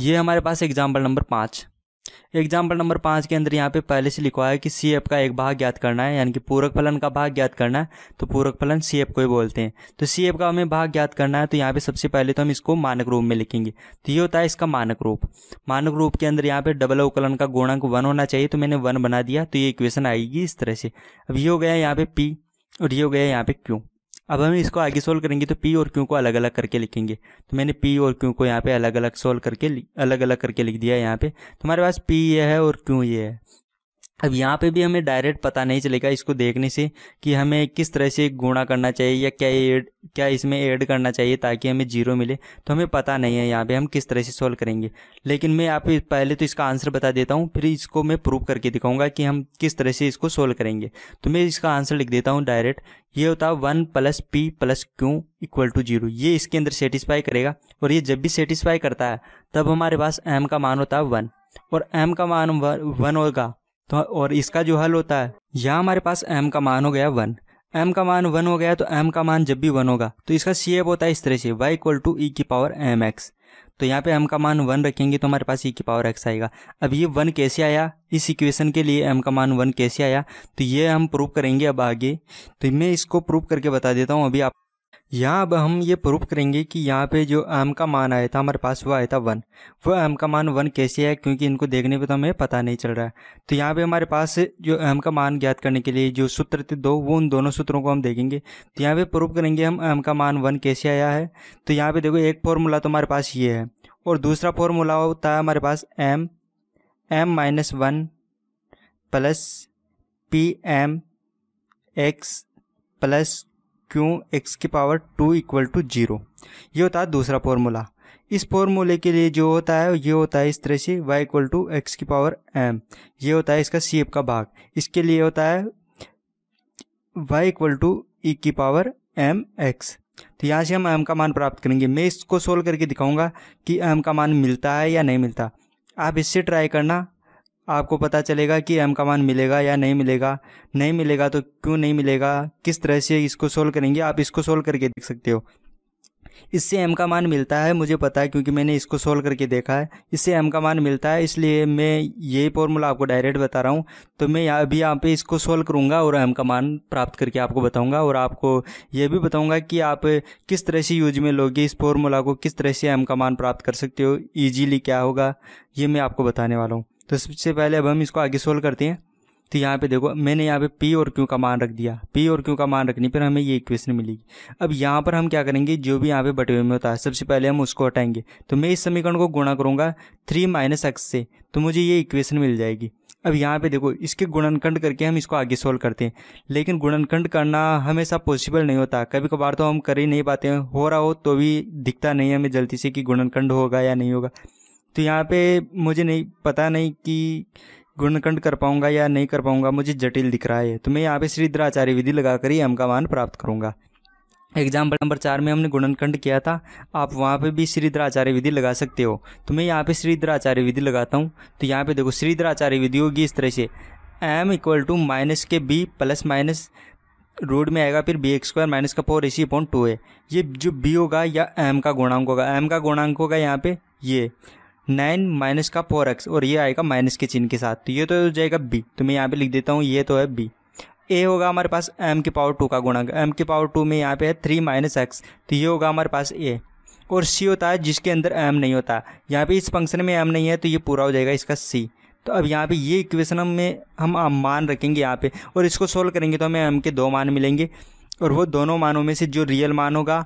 ये हमारे पास एग्जाम्पल नंबर पाँच एग्जाम्पल नंबर पाँच के अंदर यहाँ पे पहले से लिखवा है कि सी एफ का एक भाग ज्ञात करना है यानी कि पूरक फलन का भाग ज्ञात करना है तो पूरक फलन सी एफ को ही बोलते हैं तो सी एफ का हमें भाग ज्ञात करना है तो यहाँ पे सबसे पहले तो हम इसको मानक रूप में लिखेंगे तो ये होता है इसका मानक रूप मानक रूप के अंदर यहाँ पे डबल अवकलन का गुणांक वन होना चाहिए तो मैंने वन बना दिया तो ये इक्वेशन आएगी इस तरह से अब ये हो गया यहाँ पे पी और ये हो गया यहाँ पे क्यू अब हम इसको आगे सोल्व करेंगे तो पी और क्यू को अलग अलग करके लिखेंगे तो मैंने पी और क्यू को यहाँ पे अलग अलग सोल्व करके अलग अलग करके लिख दिया यहाँ पे तुम्हारे पास पी ये है और क्यू ये है अब यहाँ पे भी हमें डायरेक्ट पता नहीं चलेगा इसको देखने से कि हमें किस तरह से गुणा करना चाहिए या क्या एड क्या इसमें ऐड करना चाहिए ताकि हमें जीरो मिले तो हमें पता नहीं है यहाँ पे हम किस तरह से सॉल्व करेंगे लेकिन मैं आप पहले तो इसका आंसर बता देता हूँ फिर इसको मैं प्रूव करके दिखाऊंगा कि हम किस तरह से इसको सोल्व करेंगे तो मैं इसका आंसर लिख देता हूँ डायरेक्ट ये होता है one plus p plus q equal to zero ये इसके अंदर सेटिस्फाई करेगा और ये जब भी सेटिस्फाई करता है तब हमारे पास एम का मान होता है वन और एम का मान वन होगा तो और इसका जो हल होता है यहाँ हमारे पास एम का मान हो गया वन एम का मान वन हो गया तो एम का मान जब भी वन होगा तो इसका सी एप होता है इस तरह से वाई इक्वल टू ई की पावर एम एक्स तो यहाँ पे एम का मान वन रखेंगे तो हमारे पास ई e की पावर एक्स आएगा अब ये वन कैसे आया इस इक्वेशन के लिए एम का मान वन कैसे आया तो ये हम प्रूव करेंगे अब आगे तो मैं इसको प्रूव करके बता देता हूँ अभी आप यहाँ अब हम ये प्रूफ करेंगे कि यहाँ पे जो एम का मान आया था हमारे पास वो आया था वन वो एम का मान वन कैसे है क्योंकि इनको देखने पे तो हमें पता नहीं चल रहा है तो यहाँ पे हमारे पास जो एम का मान ज्ञात करने के लिए जो सूत्र थे दो वो उन दोनों सूत्रों को हम देखेंगे तो यहाँ पे प्रूफ करेंगे हम एम का मान वन कैसे आया है तो यहाँ पे देखो एक फॉर्मूला तो हमारे पास ये है और दूसरा फॉर्मूला होता है हमारे पास m m minus one plus p m x plus q x की power two equal to zero ये होता है दूसरा फॉर्मूला इस फॉर्मूले के लिए जो होता है ये होता है इस तरह से वाई इक्वल टू एक्स की पावर एम ये होता है इसका सी का भाग इसके लिए होता है y equal to e e की पावर एम एक्स तो यहाँ से हम एम का मान प्राप्त करेंगे मैं इसको सोल्व करके दिखाऊंगा कि एम का मान मिलता है या नहीं मिलता आप इससे ट्राई करना आपको पता चलेगा कि एम का मान मिलेगा या नहीं मिलेगा नहीं मिलेगा तो क्यों नहीं मिलेगा किस तरह से इसको सोल्व करेंगे आप इसको सोल्व करके देख सकते हो इससे एम का मान मिलता है मुझे पता है क्योंकि मैंने इसको सोल्व करके देखा है इससे एम का मान मिलता है इसलिए मैं यही फॉर्मूला आपको डायरेक्ट बता रहा हूँ तो मैं यहाँ अभी यहाँ पे इसको सोल्व करूँगा और एम का मान प्राप्त करके आपको बताऊँगा और आपको ये भी बताऊँगा कि आप किस तरह से यूज में लोगे इस फॉर्मूला को किस तरह से एम का मान प्राप्त कर सकते हो ईजीली क्या होगा ये मैं आपको बताने वाला हूँ तो सबसे पहले अब हम इसको आगे सोल्व करते हैं तो यहाँ पे देखो मैंने यहाँ पे पी और Q का मान रख दिया पी और Q का मान रखने पर हमें ये इक्वेशन मिलेगी अब यहाँ पर हम क्या करेंगे जो भी यहाँ पे बटे हुए में होता है सबसे पहले हम उसको हटाएंगे तो मैं इस समीकरण को गुणा करूँगा थ्री माइनस एक्स से तो मुझे ये इक्वेशन मिल जाएगी अब यहाँ पे देखो इसके गुणनखंड करके हम इसको आगे सोल्व करते हैं लेकिन गुणनखंड करना हमेशा पॉसिबल नहीं होता कभी कभार तो हम कर ही नहीं पाते हैं हो रहा हो तो भी दिखता नहीं हमें जल्दी से कि गुणनखंड होगा या नहीं होगा तो यहाँ पे मुझे नहीं पता नहीं कि गुणकंड कर पाऊंगा या नहीं कर पाऊंगा मुझे जटिल दिख रहा है तो मैं यहाँ पे श्रीद्राचार्य विधि लगा कर ही एम का मान प्राप्त करूँगा एग्जाम्पल नंबर चार में हमने गुणनखंड किया था आप वहाँ पे भी श्रीद्राचार्य विधि लगा सकते हो तो मैं यहाँ पे श्रीद्राचार्य विधि लगाता हूँ तो यहाँ पे देखो श्रीद्राचार्य विधि होगी इस तरह से एम इक्वल टू माइनस के बी प्लस माइनस रूट में आएगा फिर बी एक्स स्क्वायर माइनस का फोर इसी अपॉइंट टू है ये जो बी होगा या एम का गुणांक होगा एम का गुणांक होगा यहाँ पे ये नाइन माइनस का फोर एक्स और ये आएगा माइनस के चिन्ह के साथ तो ये तो हो जाएगा बी तो मैं यहाँ पे लिख देता हूँ ये तो है बी ए होगा हमारे पास एम के पावर टू का गुणांक एम के पावर टू में यहाँ पे है थ्री माइनस एक्स तो ये होगा हमारे पास ए और सी होता है जिसके अंदर एम नहीं होता यहाँ पे इस फंक्शन में एम नहीं है तो ये पूरा हो जाएगा इसका सी तो अब यहाँ पे ये इक्वेशन में हम मान रखेंगे यहाँ पे और इसको सोल्व करेंगे तो हमें एम के दो मान मिलेंगे और वो दोनों मानों में से जो रियल मान होगा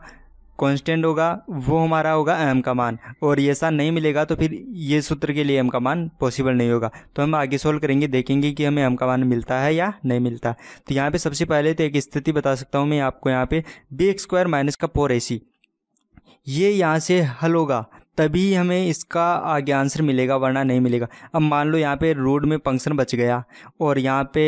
कांस्टेंट होगा वो हमारा होगा एम का मान और ये सा नहीं मिलेगा तो फिर ये सूत्र के लिए एम का मान पॉसिबल नहीं होगा तो हम आगे सोल्व करेंगे देखेंगे कि हमें एम का मान मिलता है या नहीं मिलता तो यहाँ पे सबसे पहले तो एक स्थिति बता सकता हूँ मैं आपको यहाँ पे बी एक्स स्क्वायर माइनस का फोर ए सी ये यहाँ से हल होगा तभी हमें इसका आगे आंसर मिलेगा वरना नहीं मिलेगा अब मान लो यहाँ पे रूट में फंक्शन बच गया और यहाँ पे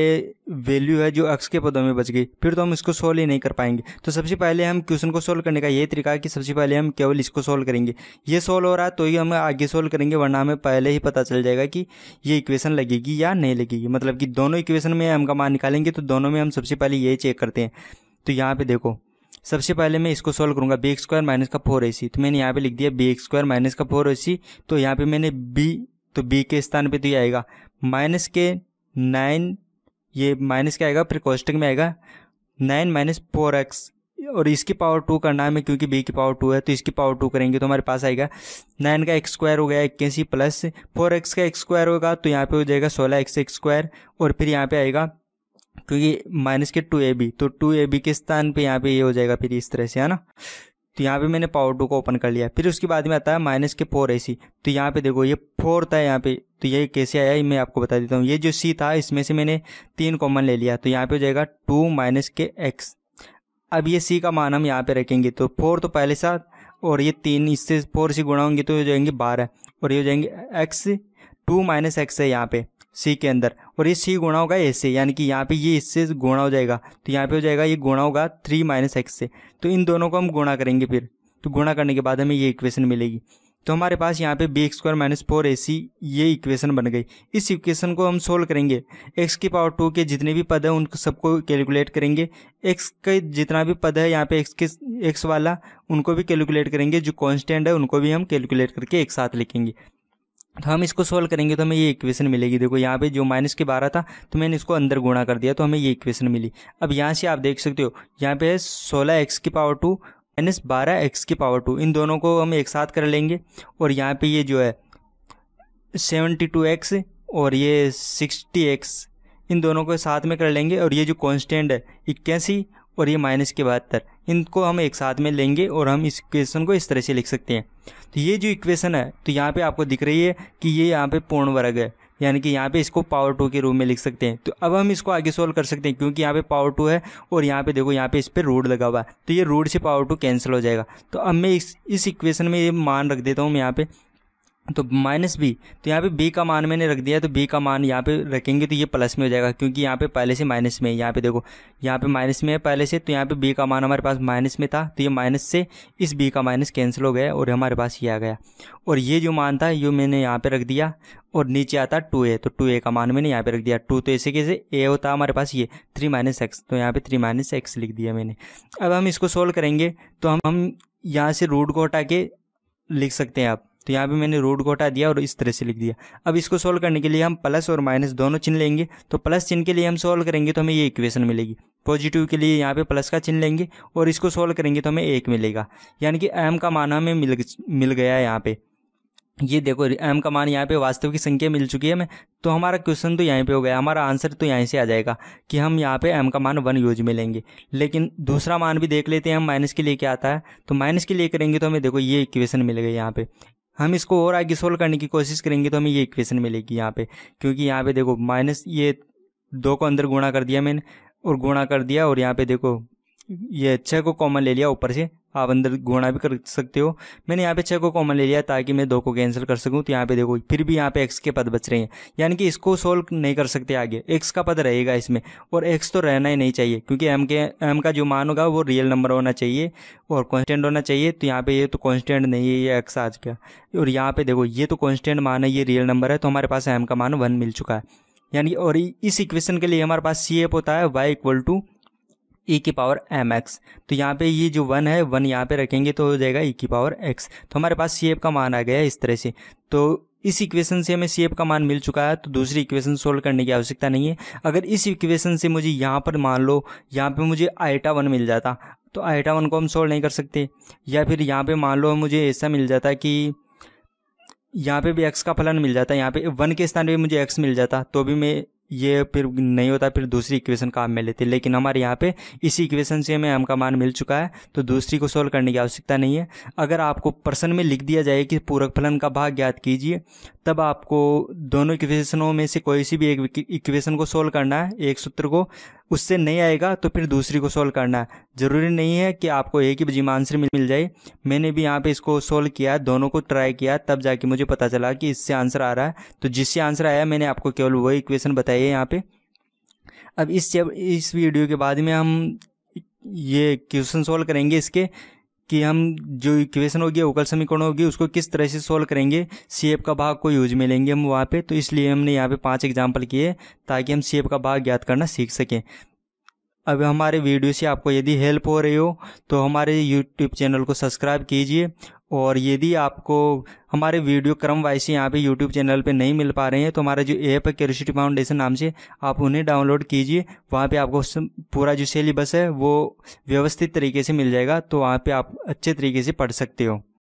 वैल्यू है जो एक्स के पदों में बच गई फिर तो हम इसको सोल्व ही नहीं कर पाएंगे तो सबसे पहले हम क्वेश्चन को सोल्व करने का ये तरीका है कि सबसे पहले हम केवल इसको सोल्व करेंगे ये सोल्व हो रहा है तो ही हम आगे सोल्व करेंगे वरना हमें पहले ही पता चल जाएगा कि ये इक्वेशन लगेगी या नहीं लगेगी मतलब कि दोनों इक्वेशन में हम का मान निकालेंगे तो दोनों में हम सबसे पहले यही चेक करते हैं तो यहाँ पर देखो सबसे पहले मैं इसको सॉल्व करूंगा बी स्क्वायर माइनस का फोर ए सी तो मैंने यहाँ पे लिख दिया बी स्क्वायर माइनस का फोर ए सी तो यहाँ पे मैंने बी तो बी के स्थान पे तो ये आएगा माइनस के नाइन ये माइनस क्या आएगा फिर कॉस्टिक में आएगा नाइन माइनस फोर एक्स और इसकी पावर टू करना है क्योंकि बी की पावर टू है तो इसकी पावर टू करेंगे तो हमारे पास आएगा नाइन का एक्स स्क्वायर हो गया इक्यासी प्लस फोर एक्स का एक्स स्क्वायर होगा तो यहाँ पे हो जाएगा सोलह एक्स एक्स स्क्वायर और फिर यहाँ पे आएगा क्योंकि माइनस के टू ए बी तो टू ए बी के स्थान पे यहाँ पे ये यह हो जाएगा फिर इस तरह से है ना तो यहाँ पे मैंने पावर टू को ओपन कर लिया फिर उसके बाद में आता है माइनस के फोर ए सी तो यहाँ पे देखो ये फोर था यहाँ पे तो ये कैसे आया मैं आपको बता देता हूँ ये जो सी था इसमें से मैंने तीन कॉमन ले लिया तो यहाँ पे हो जाएगा टू माइनस के एक्स अब ये सी का मान हम यहाँ पे रखेंगे तो फोर तो पहले सा और ये तीन इससे फोर से गुणा होंगे तो ये हो जाएंगे बारह और ये हो जाएंगे एक्स टू माइनस एक्स है यहाँ पे सी के अंदर और ये सी गुणा होगा ए से यानी कि यहाँ पे ये इससे गुणा हो जाएगा तो यहाँ पे हो जाएगा ये गुणा होगा थ्री माइनस एक्स से तो इन दोनों को हम गुणा करेंगे फिर तो गुणा करने के बाद हमें ये इक्वेशन मिलेगी तो हमारे पास यहाँ पे b x square minus four a c ये इक्वेशन बन गई इस इक्वेशन को हम सोल्व करेंगे एक्स की पावर टू के जितने भी पद हैं उन सबको कैलकुलेट करेंगे एक्स के जितना भी पद है यहाँ पे एक्स के एक्स वाला उनको भी कैलकुलेट करेंगे जो कॉन्स्टेंट है उनको भी हम कैलकुलेट करके एक साथ लिखेंगे तो हम इसको सोल्व करेंगे तो हमें ये इक्वेशन मिलेगी देखो यहाँ पे जो माइनस के बारह था तो मैंने इसको अंदर गुणा कर दिया तो हमें ये इक्वेशन मिली अब यहाँ से आप देख सकते हो यहाँ पे है सोलह एक्स की पावर टू माइनस बारह एक्स की पावर टू इन दोनों को हम एक साथ कर लेंगे और यहाँ पे ये जो है सेवेंटी टू एक्स और ये सिक्सटी एक्स इन दोनों को साथ में कर लेंगे और ये जो कॉन्स्टेंट है इक्यासी और ये माइनस के बहत्तर इनको हम एक साथ में लेंगे और हम इस इक्वेशन को इस तरह से लिख सकते हैं तो ये जो इक्वेशन है तो यहाँ पे आपको दिख रही है कि ये यहाँ पे पूर्ण वर्ग है यानी कि यहाँ पे इसको पावर टू के रूप में लिख सकते हैं तो अब हम इसको आगे सॉल्व कर सकते हैं क्योंकि यहाँ पे पावर टू है और यहाँ पे देखो यहाँ पे इस पर रूट लगा हुआ है तो ये रूट से पावर टू कैंसिल हो जाएगा तो अब मैं इस इस इक्वेशन में ये मान रख देता हूँ मैं यहाँ पर तो माइनस बी तो यहाँ पे बी का मान मैंने रख दिया तो बी का मान यहाँ पे रखेंगे तो ये प्लस में हो जाएगा क्योंकि यहाँ पे पहले से माइनस में है यहाँ पे देखो यहाँ पे माइनस में है पहले से तो यहाँ पे बी का मान हमारे पास माइनस में था तो ये माइनस से इस बी का माइनस कैंसिल हो गया और हमारे पास ये आ गया और ये जो मान था ये मैंने यहाँ पर रख दिया और नीचे आता टू ए तो टू ए का मान मैंने यहाँ पर रख दिया टू तो ऐसे कैसे ए होता हमारे पास ये थ्री माइनस एक्स तो यहाँ पर थ्री माइनस एक्स लिख दिया मैंने अब हम इसको सोल्व करेंगे तो हम हम यहाँ से रूट को हटा के लिख सकते हैं आप तो यहाँ पे मैंने रूट को हटा दिया और इस तरह से लिख दिया अब इसको सोल्व करने के लिए हम प्लस और माइनस दोनों चिन्ह लेंगे तो प्लस चिन्ह के लिए हम सोल्व करेंगे तो हमें ये इक्वेशन मिलेगी पॉजिटिव के लिए यहाँ पे प्लस का चिन्ह लेंगे और इसको सोल्व करेंगे तो हमें एक मिलेगा यानी कि एम का मान हमें मिल मिल गया है यहाँ पे ये देखो एम का मान यहाँ पे वास्तव की संख्या मिल चुकी है हमें तो हमारा क्वेश्चन तो यहीं पे हो गया हमारा आंसर तो यहीं से आ जाएगा कि हम यहाँ पे एम का मान वन यूज में लेंगे लेकिन दूसरा मान भी देख लेते हैं हम माइनस के लिए क्या आता है तो माइनस के लिए करेंगे तो हमें देखो ये इक्वेशन मिल गई यहाँ पे हम इसको और आगे सोल्व करने की कोशिश करेंगे तो हमें ये इक्वेशन मिलेगी यहाँ पे क्योंकि यहाँ पे देखो माइनस ये दो को अंदर गुणा कर दिया मैंने और गुणा कर दिया और यहाँ पे देखो ये छः को कॉमन ले लिया ऊपर से आप अंदर गुणा भी कर सकते हो मैंने यहाँ पे छः को कॉमन ले लिया ताकि मैं दो को कैंसिल कर सकूँ तो यहाँ पे देखो फिर भी यहाँ पे एक्स के पद बच रहे हैं यानी कि इसको सोल्व नहीं कर सकते आगे एक्स का पद रहेगा इसमें और एक्स तो रहना ही नहीं चाहिए क्योंकि एम के एम का जो मान होगा वो रियल नंबर होना चाहिए और कॉन्स्टेंट होना चाहिए तो यहाँ पर ये तो कॉन्स्टेंट नहीं है ये एक्स आज का और यहाँ पर देखो ये तो कॉन्स्टेंट मान है ये रियल नंबर है तो हमारे पास एम का मान वन मिल चुका है यानी और इस इक्वेशन के लिए हमारे पास सी एप होता है y equal to a e की पावर एम एक्स तो यहाँ पे ये जो वन है वन यहाँ पे रखेंगे तो हो जाएगा ई e की पावर एक्स तो हमारे पास सी एफ का मान आ गया इस तरह से तो इस इक्वेशन से हमें सी एफ का मान मिल चुका है तो दूसरी इक्वेशन सोल्व करने की आवश्यकता नहीं है अगर इस इक्वेशन से मुझे यहाँ पर मान लो यहाँ पर मुझे आइटा वन मिल जाता तो आइटा वन को हम सोल्व नहीं कर सकते या फिर यहाँ पर मान लो मुझे ऐसा मिल जाता कि यहाँ पे भी एक्स का फलन मिल जाता यहाँ पे वन के स्थान पे मुझे एक्स मिल जाता तो भी मैं ये फिर नहीं होता फिर दूसरी इक्वेशन काम में लेते लेकिन हमारे यहाँ पे इसी इक्वेशन से हमें एम का मान मिल चुका है तो दूसरी को सोल्व करने की आवश्यकता नहीं है अगर आपको प्रश्न में लिख दिया जाए कि पूरक फलन का भाग ज्ञात कीजिए तब आपको दोनों इक्वेशनों में से कोई सी भी एक इक्वेशन को सोल्व करना है एक सूत्र को उससे नहीं आएगा तो फिर दूसरी को सोल्व करना है ज़रूरी नहीं है कि आपको एक ही बजीम आंसर मिल जाए मैंने भी यहाँ पे इसको सोल्व किया दोनों को ट्राई किया तब जाके मुझे पता चला कि इससे आंसर आ रहा है तो जिससे आंसर आया मैंने आपको केवल वही इक्वेशन बताई है यहाँ पर अब इस इस वीडियो के बाद में हम ये क्वेश्चन सोल्व करेंगे इसके कि हम जो इक्वेशन होगी अवकल समीकरण होगी उसको किस तरह से सोल्व करेंगे एफ का भाग को यूज में लेंगे हम वहाँ पे तो इसलिए हमने यहाँ पे पांच एग्जाम्पल किए ताकि हम एफ का भाग ज्ञात करना सीख सकें अब हमारे वीडियो से आपको यदि हेल्प हो रही हो तो हमारे यूट्यूब चैनल को सब्सक्राइब कीजिए और यदि आपको हमारे वीडियो क्रम वाइज से यहाँ पे यूट्यूब चैनल पे नहीं मिल पा रहे हैं तो हमारा जो ऐप है क्यूरसिटी फाउंडेशन नाम से आप उन्हें डाउनलोड कीजिए वहाँ पे आपको पूरा जो सिलेबस है वो व्यवस्थित तरीके से मिल जाएगा तो वहाँ पे आप अच्छे तरीके से पढ़ सकते हो